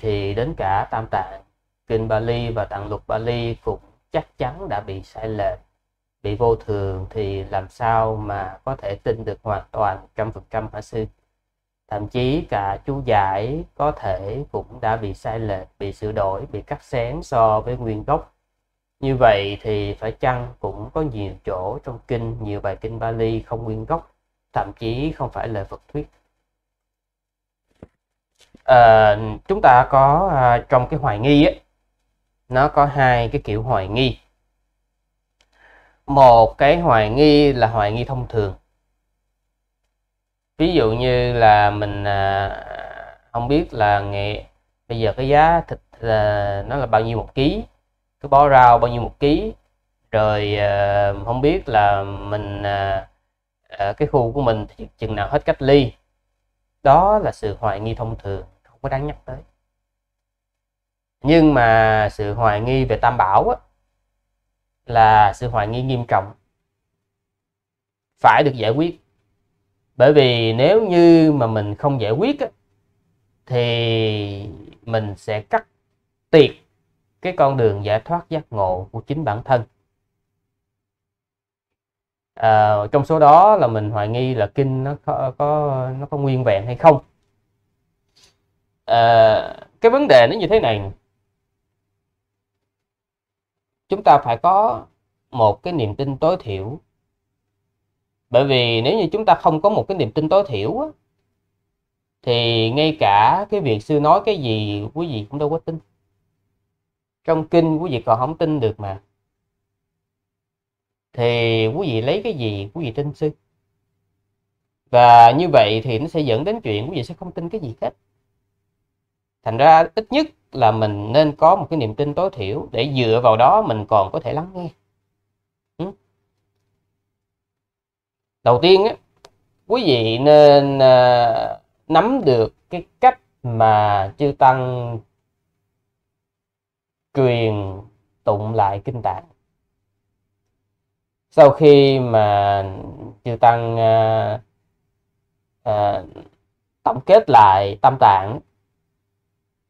thì đến cả Tam Tạng, Kinh Bali và Tạng Lục Bali cũng chắc chắn đã bị sai lệch, bị vô thường thì làm sao mà có thể tin được hoàn toàn trăm phần trăm hả sư? Thậm chí cả chú giải có thể cũng đã bị sai lệch, bị sửa đổi, bị cắt xén so với nguyên gốc. Như vậy thì phải chăng cũng có nhiều chỗ trong kinh, nhiều bài kinh Bali không nguyên gốc, thậm chí không phải lời Phật thuyết uh, chúng ta có uh, trong cái hoài nghi ấy, nó có hai cái kiểu hoài nghi một cái hoài nghi là hoài nghi thông thường ví dụ như là mình à, không biết là nghệ bây giờ cái giá thịt à, nó là bao nhiêu một ký cái bó rau bao nhiêu một ký rồi à, không biết là mình à, ở cái khu của mình chừng nào hết cách ly đó là sự hoài nghi thông thường không có đáng nhắc tới nhưng mà sự hoài nghi về tam bảo á, là sự hoài nghi nghiêm trọng phải được giải quyết bởi vì nếu như mà mình không giải quyết á, thì mình sẽ cắt tiệt cái con đường giải thoát giác ngộ của chính bản thân à, trong số đó là mình hoài nghi là kinh nó có, có nó có nguyên vẹn hay không Ờ, cái vấn đề nó như thế này chúng ta phải có một cái niềm tin tối thiểu bởi vì nếu như chúng ta không có một cái niềm tin tối thiểu á, thì ngay cả cái việc sư nói cái gì quý vị cũng đâu có tin trong kinh quý vị còn không tin được mà thì quý vị lấy cái gì quý vị tin sư và như vậy thì nó sẽ dẫn đến chuyện quý vị sẽ không tin cái gì hết thành ra ít nhất là mình nên có một cái niềm tin tối thiểu để dựa vào đó mình còn có thể lắng nghe ừ. đầu tiên á, quý vị nên à, nắm được cái cách mà chư tăng truyền tụng lại kinh tạng sau khi mà chư tăng à, à, tổng kết lại tâm tạng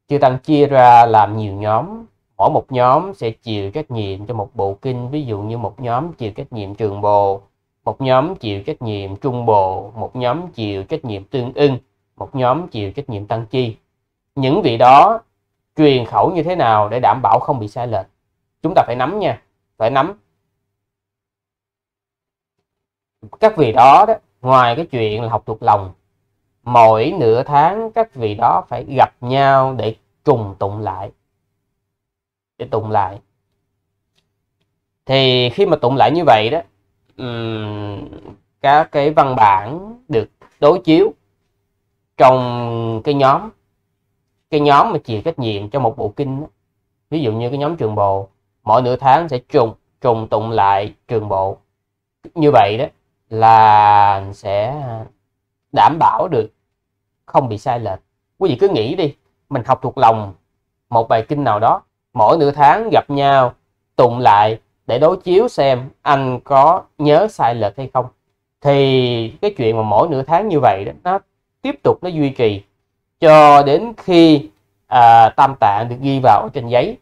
chư tăng chia ra làm nhiều nhóm mỗi một nhóm sẽ chịu trách nhiệm cho một bộ kinh ví dụ như một nhóm chịu trách nhiệm trường bộ một nhóm chịu trách nhiệm trung bộ một nhóm chịu trách nhiệm tương ưng một nhóm chịu trách nhiệm tăng chi những vị đó truyền khẩu như thế nào để đảm bảo không bị sai lệch chúng ta phải nắm nha phải nắm các vị đó, đó ngoài cái chuyện là học thuộc lòng mỗi nửa tháng các vị đó phải gặp nhau để trùng tụng lại để tụng lại thì khi mà tụng lại như vậy đó các cái văn bản được đối chiếu trong cái nhóm cái nhóm mà chịu trách nhiệm cho một bộ kinh đó. ví dụ như cái nhóm trường bộ mỗi nửa tháng sẽ trùng trùng tụng lại trường bộ như vậy đó là sẽ đảm bảo được không bị sai lệch quý vị cứ nghĩ đi mình học thuộc lòng một bài kinh nào đó mỗi nửa tháng gặp nhau tụng lại để đối chiếu xem anh có nhớ sai lệch hay không thì cái chuyện mà mỗi nửa tháng như vậy đó nó tiếp tục nó duy trì cho đến khi à, tam tạng được ghi vào trên giấy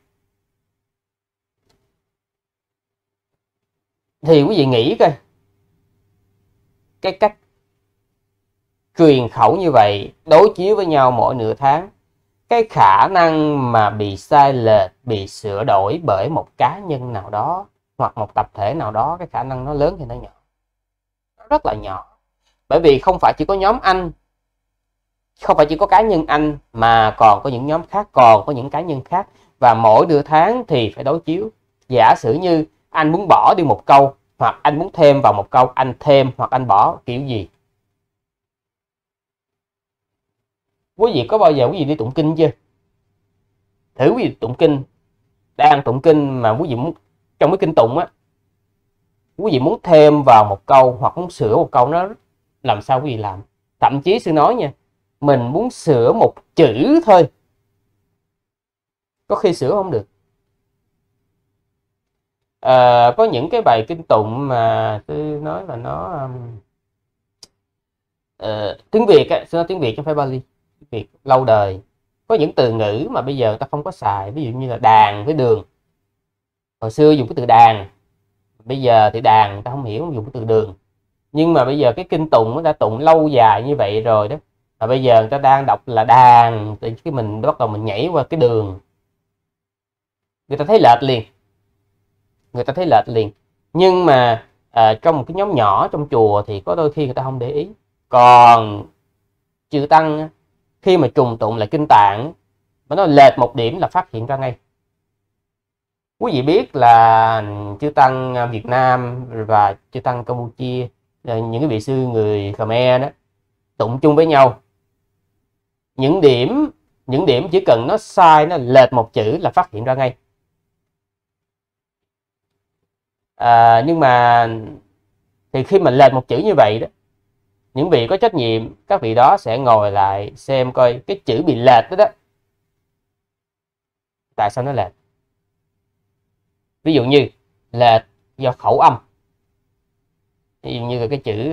thì quý vị nghĩ coi cái cách truyền khẩu như vậy đối chiếu với nhau mỗi nửa tháng cái khả năng mà bị sai lệch bị sửa đổi bởi một cá nhân nào đó hoặc một tập thể nào đó cái khả năng nó lớn hay nó nhỏ nó rất là nhỏ bởi vì không phải chỉ có nhóm anh không phải chỉ có cá nhân anh mà còn có những nhóm khác còn có những cá nhân khác và mỗi nửa tháng thì phải đối chiếu giả sử như anh muốn bỏ đi một câu hoặc anh muốn thêm vào một câu anh thêm hoặc anh bỏ kiểu gì quý vị có bao giờ quý vị đi tụng kinh chưa thử quý vị tụng kinh đang tụng kinh mà quý vị muốn trong cái kinh tụng á quý vị muốn thêm vào một câu hoặc muốn sửa một câu nó làm sao quý vị làm thậm chí sư nói nha mình muốn sửa một chữ thôi có khi sửa không được à, có những cái bài kinh tụng mà tôi nói là nó um, uh, tiếng việt á tôi nói tiếng việt chứ không phải bali việc lâu đời có những từ ngữ mà bây giờ ta không có xài ví dụ như là đàn với đường hồi xưa dùng cái từ đàn bây giờ thì đàn ta không hiểu dùng cái từ đường nhưng mà bây giờ cái kinh tụng nó đã tụng lâu dài như vậy rồi đó mà bây giờ người ta đang đọc là đàn thì cái mình bắt đầu mình nhảy qua cái đường người ta thấy lệch liền người ta thấy lệch liền nhưng mà à, trong một cái nhóm nhỏ trong chùa thì có đôi khi người ta không để ý còn chư tăng khi mà trùng tụng lại kinh tạng mà nó lệch một điểm là phát hiện ra ngay quý vị biết là chư tăng à, Việt Nam và chư tăng Campuchia à, những cái vị sư người Khmer đó tụng chung với nhau những điểm những điểm chỉ cần nó sai nó lệch một chữ là phát hiện ra ngay à, nhưng mà thì khi mà lệch một chữ như vậy đó những vị có trách nhiệm các vị đó sẽ ngồi lại xem coi cái chữ bị lệch đó đó tại sao nó lệch ví dụ như lệch do khẩu âm ví dụ như cái chữ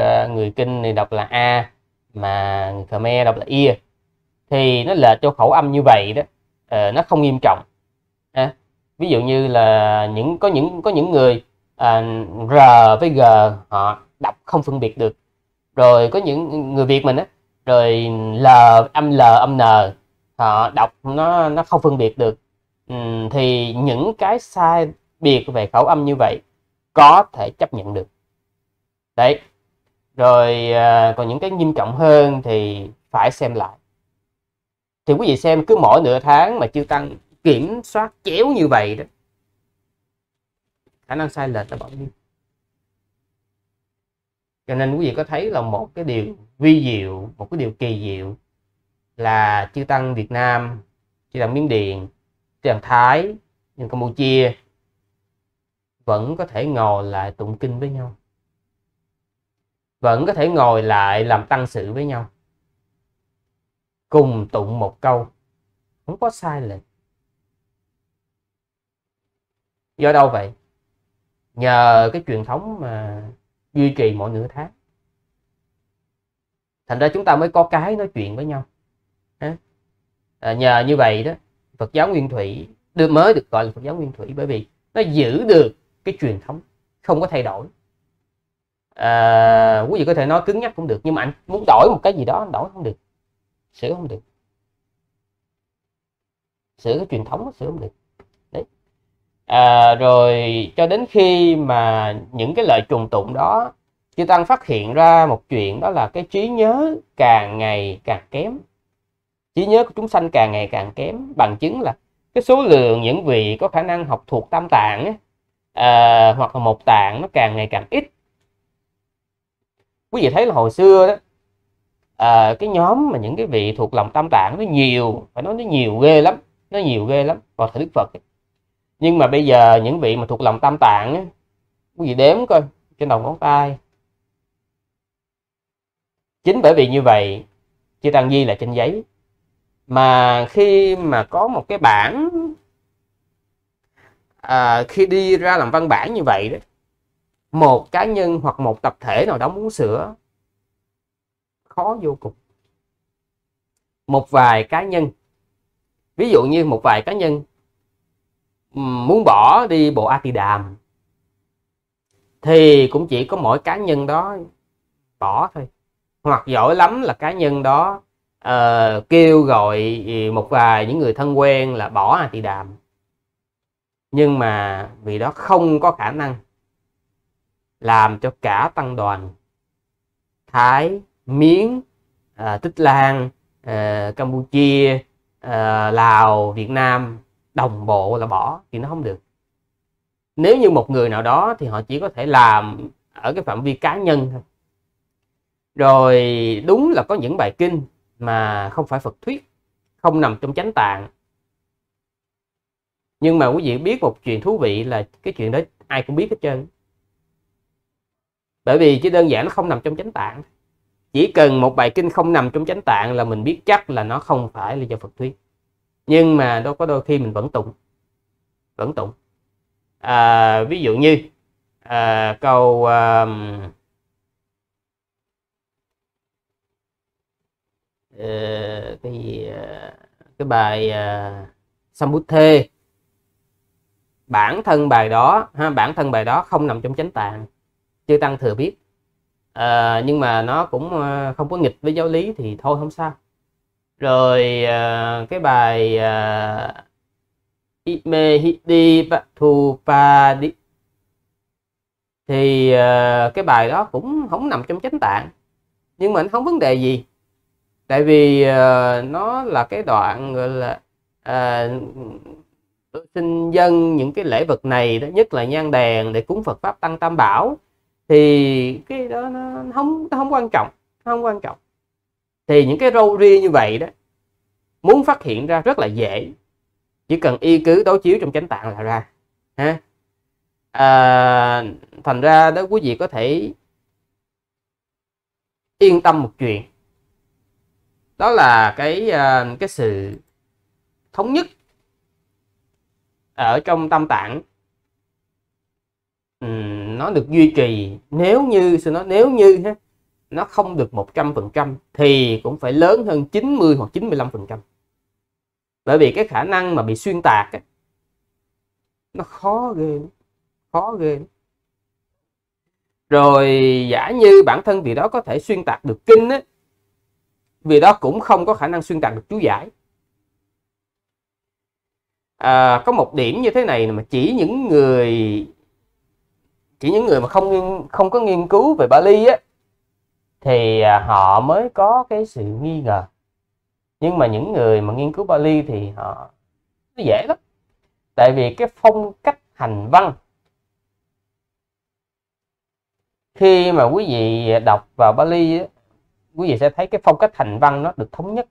ờ, người kinh này đọc là a mà người khmer đọc là ia thì nó lệch cho khẩu âm như vậy đó à, nó không nghiêm trọng à, ví dụ như là những có những có những người à, r với g họ đọc không phân biệt được rồi có những người Việt mình á rồi l âm l âm n họ đọc nó nó không phân biệt được ừ, thì những cái sai biệt về khẩu âm như vậy có thể chấp nhận được đấy rồi à, còn những cái nghiêm trọng hơn thì phải xem lại thì quý vị xem cứ mỗi nửa tháng mà chưa tăng kiểm soát chéo như vậy đó khả năng sai lệch là bỗng nhiên cho nên quý vị có thấy là một cái điều vi diệu một cái điều kỳ diệu là chư tăng Việt Nam chư tăng Miến Điện chư tăng Thái nhưng Campuchia vẫn có thể ngồi lại tụng kinh với nhau vẫn có thể ngồi lại làm tăng sự với nhau cùng tụng một câu không có sai lệch do đâu vậy nhờ cái truyền thống mà duy trì mọi nửa tháng thành ra chúng ta mới có cái nói chuyện với nhau à, nhờ như vậy đó Phật giáo Nguyên Thủy được mới được gọi là Phật giáo Nguyên Thủy bởi vì nó giữ được cái truyền thống không có thay đổi à, quý vị có thể nói cứng nhắc cũng được nhưng mà anh muốn đổi một cái gì đó anh đổi không được sửa không được sửa cái truyền thống sửa không được à, rồi cho đến khi mà những cái lợi trùng tụng đó chư tăng phát hiện ra một chuyện đó là cái trí nhớ càng ngày càng kém trí nhớ của chúng sanh càng ngày càng kém bằng chứng là cái số lượng những vị có khả năng học thuộc tam tạng ấy, à, hoặc là một tạng nó càng ngày càng ít quý vị thấy là hồi xưa đó à, cái nhóm mà những cái vị thuộc lòng tam tạng nó nhiều phải nói nó nhiều ghê lắm nó nhiều ghê lắm vào thời đức phật ấy nhưng mà bây giờ những vị mà thuộc lòng tam tạng á, quý vị đếm coi trên đầu ngón tay chính bởi vì như vậy chư tăng di là trên giấy mà khi mà có một cái bản à, khi đi ra làm văn bản như vậy đó một cá nhân hoặc một tập thể nào đó muốn sửa khó vô cùng một vài cá nhân ví dụ như một vài cá nhân muốn bỏ đi bộ A Đàm thì cũng chỉ có mỗi cá nhân đó bỏ thôi hoặc giỏi lắm là cá nhân đó uh, kêu gọi ờ, một vài những người thân quen là bỏ A Đàm nhưng mà vì đó không có khả năng làm cho cả tăng đoàn Thái, Miến, uh, Tích Lan, uh, Campuchia, uh, Lào, Việt Nam đồng bộ là bỏ thì nó không được nếu như một người nào đó thì họ chỉ có thể làm ở cái phạm vi cá nhân thôi rồi đúng là có những bài kinh mà không phải Phật thuyết không nằm trong chánh tạng nhưng mà quý vị biết một chuyện thú vị là cái chuyện đó ai cũng biết hết trơn bởi vì chỉ đơn giản nó không nằm trong chánh tạng chỉ cần một bài kinh không nằm trong chánh tạng là mình biết chắc là nó không phải là do Phật thuyết nhưng mà nó có đôi khi mình vẫn tụng vẫn tụng à, ví dụ như à, câu à, cái gì à, cái bài à, Sambuthê bản thân bài đó ha, bản thân bài đó không nằm trong chánh tạng chưa tăng thừa biết à, nhưng mà nó cũng ờ, không có nghịch với giáo lý thì thôi không sao rồi uh, cái bài uh, à, Ime Hidi Thu Pa Đi thì uh, cái bài đó cũng không nằm trong chánh tạng nhưng mà nó không vấn đề gì tại vì uh, nó là cái đoạn gọi là uh, sinh dân những cái lễ vật này đó nhất là nhang đèn để cúng Phật pháp tăng tam bảo thì cái đó nó không nó không quan trọng nó không quan trọng thì những cái râu ria như vậy đó muốn phát hiện ra rất là dễ chỉ cần y cứ đối chiếu trong chánh tạng là ra ha à, thành ra đó quý vị có thể yên tâm một chuyện đó là cái à, cái sự thống nhất ở trong tâm tạng nó được duy trì nếu như nó nếu như ha nó không được 100% thì cũng phải lớn hơn 90 hoặc 95%. Bởi vì cái khả năng mà bị xuyên tạc ấy, nó khó ghê khó ghê Rồi giả như bản thân vì đó có thể xuyên tạc được kinh ấy, vì đó cũng không có khả năng xuyên tạc được chú giải. À, có một điểm như thế này mà chỉ những người chỉ những người mà không không có nghiên cứu về Bali á thì à, họ mới có cái sự nghi ngờ nhưng mà những người mà nghiên cứu Bali thì họ nó dễ lắm tại vì cái phong cách hành văn khi mà quý vị đọc vào Bali quý vị sẽ thấy cái phong cách hành văn nó được thống nhất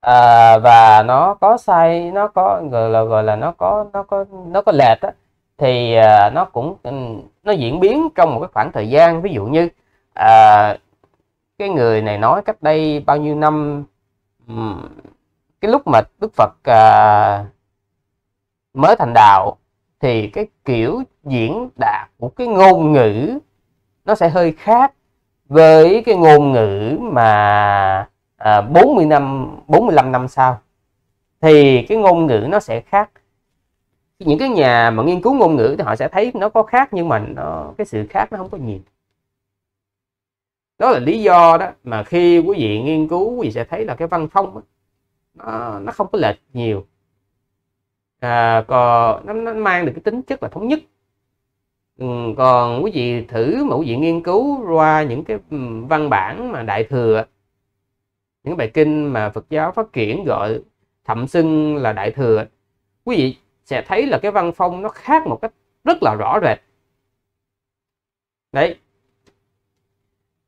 à, và nó có sai nó có gọi là gọi là nó có nó có nó có lệch á thì à, nó cũng nó diễn biến trong một cái khoảng thời gian ví dụ như uh, cái người này nói cách đây bao nhiêu năm cái lúc mà Đức Phật uh, mới thành đạo thì cái kiểu diễn đạt của cái ngôn ngữ nó sẽ hơi khác với cái ngôn ngữ mà à, 40 năm 45 năm sau thì cái ngôn ngữ nó sẽ khác những cái nhà mà nghiên cứu ngôn ngữ thì họ sẽ thấy nó có khác nhưng mà nó cái sự khác nó không có nhiều đó là lý do đó mà khi quý vị nghiên cứu quý vị sẽ thấy là cái văn phong đó, nó nó không có lệch nhiều à, còn nó, nó mang được cái tính chất là thống nhất ừ, còn quý vị thử mà quý vị nghiên cứu qua những cái ừ, văn bản mà đại thừa những bài kinh mà Phật giáo phát triển gọi thậm xưng là đại thừa quý vị sẽ thấy là cái văn phong nó khác một cách rất là rõ rệt đấy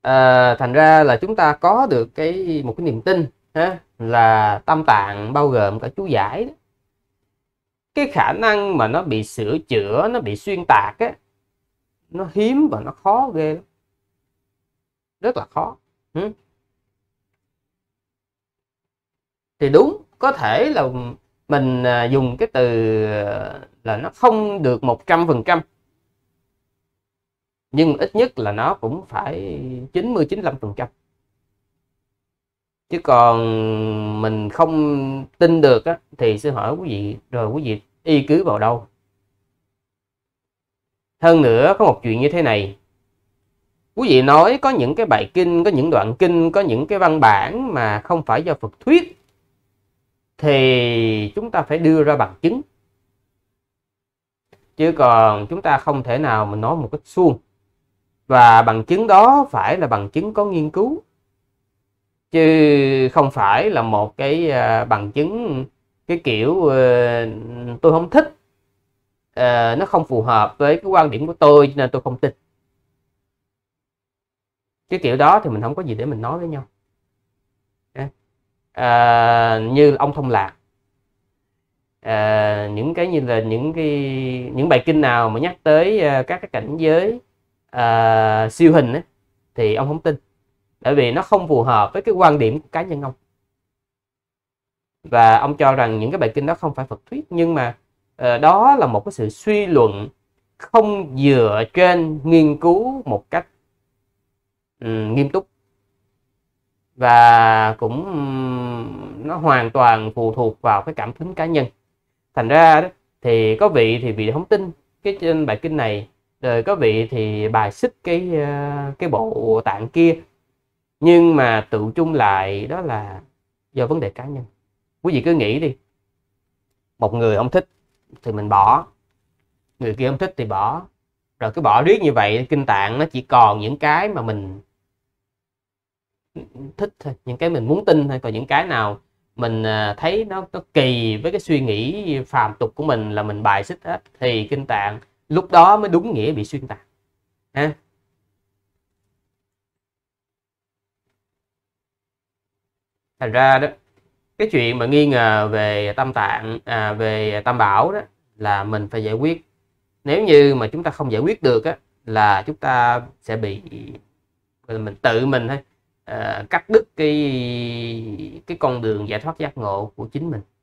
à, thành ra là chúng ta có được cái một cái niềm tin ha, là tam tạng bao gồm cả chú giải đó. cái khả năng mà nó bị sửa chữa nó bị xuyên tạc á nó hiếm và nó khó ghê lắm. rất là khó thì đúng có thể là mình à, dùng cái từ à, là nó không được 100% nhưng ít nhất là nó cũng phải 90 95% chứ còn mình không tin được á, thì sẽ hỏi quý vị rồi quý vị y cứ vào đâu hơn nữa có một chuyện như thế này quý vị nói có những cái bài kinh có những đoạn kinh có những cái văn bản mà không phải do Phật thuyết thì chúng ta phải đưa ra bằng chứng chứ còn chúng ta không thể nào mình nói một cách suông và bằng chứng đó phải là bằng chứng có nghiên cứu chứ không phải là một cái à, bằng chứng cái kiểu ờ, tôi không thích ờ, nó không phù hợp với cái quan điểm của tôi nên tôi không tin cái kiểu đó thì mình không có gì để mình nói với nhau à, như ông thông lạc à, những cái như là những cái những bài kinh nào mà nhắc tới à, các cái cảnh giới à, siêu hình ấy, thì ông không tin bởi vì nó không phù hợp với cái quan điểm của cá nhân ông và ông cho rằng những cái bài kinh đó không phải Phật thuyết nhưng mà à, đó là một cái sự suy luận không dựa trên nghiên cứu một cách um, nghiêm túc và cũng nó hoàn toàn phụ thuộc vào cái cảm tính cá nhân thành ra thì có vị thì vị không tin cái trên bài kinh này rồi có vị thì bài xích cái cái bộ tạng kia nhưng mà tự chung lại đó là do vấn đề cá nhân quý vị cứ nghĩ đi một người không thích thì mình bỏ người kia không thích thì bỏ rồi cứ bỏ riết như vậy kinh tạng nó chỉ còn những cái mà mình thích thôi những cái mình muốn tin thôi còn những cái nào mình à, thấy nó nó kỳ với cái suy nghĩ phàm tục của mình là mình bài xích hết thì kinh tạng lúc đó mới đúng nghĩa bị xuyên tạc ha thành ra đó cái chuyện mà nghi ngờ về tâm tạng à, về tam bảo đó là mình phải giải quyết nếu như mà chúng ta không giải quyết được á, là chúng ta sẽ bị mình tự mình thôi Ờ, cắt đứt cái cái con đường giải thoát giác ngộ của chính mình